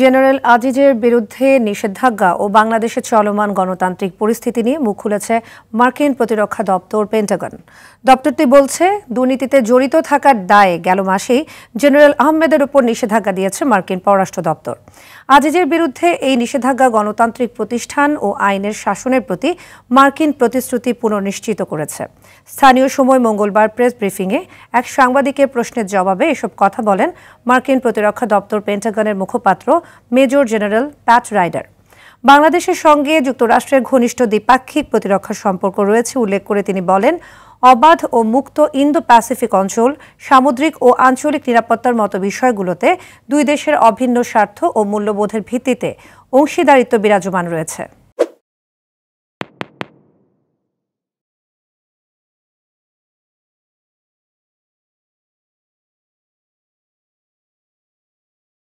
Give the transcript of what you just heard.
general আজিজের বিরুদ্ধে নিষেধাজ্ঞা ও বাংলাদেশে চলমান গণতান্ত্রিক পরিস্থিতি নিয়ে মুখ খুলেছে মার্কিন প্রতিরক্ষা দপ্তর পেন্টাগন দপ্তরটি বলছে দুর্নীতিতে জড়িত থাকার দায়ে গেল মাসেই জেনারেল আহমেদের উপর নিষেধাজ্ঞা দিয়েছে মার্কিন পররাষ্ট্র দপ্তর আজিজের বিরুদ্ধে এই নিষেধাজ্ঞা গণতান্ত্রিক প্রতিষ্ঠান ও আইনের শাসনের প্রতি মার্কিন প্রতিশ্রুতি পুনর্নিশ্চিত করেছে স্থানীয় সময় মঙ্গলবার প্রেস ব্রিফিংয়ে এক সাংবাদিকের প্রশ্নের জবাবে এসব কথা বলেন মার্কিন প্রতিরক্ষা দপ্তর পেন্টাগনের মুখপাত্র মেজর জেনারেল প্যাট রাইডার বাংলাদেশের সঙ্গে যুক্তরাষ্ট্রের ঘনিষ্ঠ দ্বিপাক্ষিক প্রতিরক্ষা সম্পর্ক রয়েছে উল্লেখ করে তিনি বলেন অবাধ ও মুক্ত ইন্দো প্যাসিফিক অঞ্চল সামুদ্রিক ও আঞ্চলিক নিরাপত্তার মতো বিষয়গুলোতে দুই দেশের অভিন্ন স্বার্থ ও মূল্যবোধের ভিত্তিতে অংশীদারিত্ব বিরাজমান রয়েছে